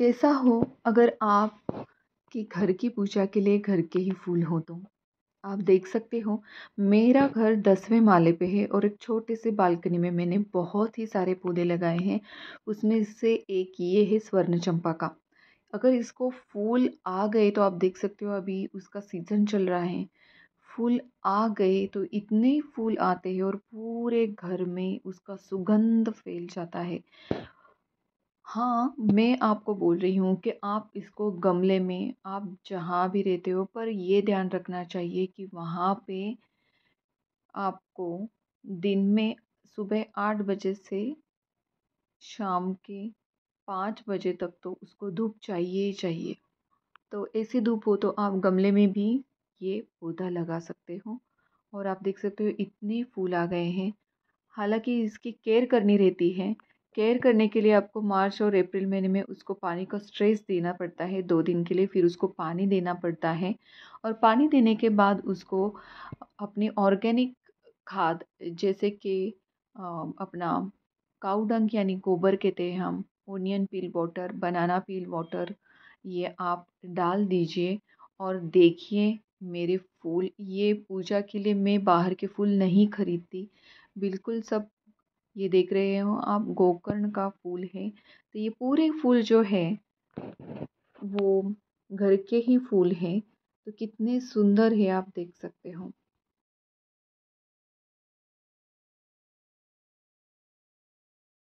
कैसा हो अगर आप के घर की पूजा के लिए घर के ही फूल हो तो आप देख सकते हो मेरा घर दसवें माले पे है और एक छोटे से बालकनी में मैंने बहुत ही सारे पौधे लगाए हैं उसमें से एक ये है स्वर्ण चंपा का अगर इसको फूल आ गए तो आप देख सकते हो अभी उसका सीज़न चल रहा है फूल आ गए तो इतने फूल आते हैं और पूरे घर में उसका सुगंध फैल जाता है हाँ मैं आपको बोल रही हूँ कि आप इसको गमले में आप जहाँ भी रहते हो पर ये ध्यान रखना चाहिए कि वहाँ पे आपको दिन में सुबह आठ बजे से शाम के पाँच बजे तक तो उसको धूप चाहिए ही चाहिए तो ऐसी धूप हो तो आप गमले में भी ये पौधा लगा सकते हो और आप देख सकते हो इतने फूल आ गए हैं हालांकि इसकी केयर करनी रहती है केयर करने के लिए आपको मार्च और अप्रैल महीने में उसको पानी का स्ट्रेस देना पड़ता है दो दिन के लिए फिर उसको पानी देना पड़ता है और पानी देने के बाद उसको अपनी ऑर्गेनिक खाद जैसे कि अपना काउडंग यानी गोबर कहते हैं हम onion peel water banana peel water ये आप डाल दीजिए और देखिए मेरे फूल ये पूजा के लिए मैं बाहर के फूल नहीं खरीदती बिल्कुल सब ये देख रहे हो आप गोकर्ण का फूल है तो ये पूरे फूल जो है वो घर के ही फूल है तो कितने सुंदर है आप देख सकते हो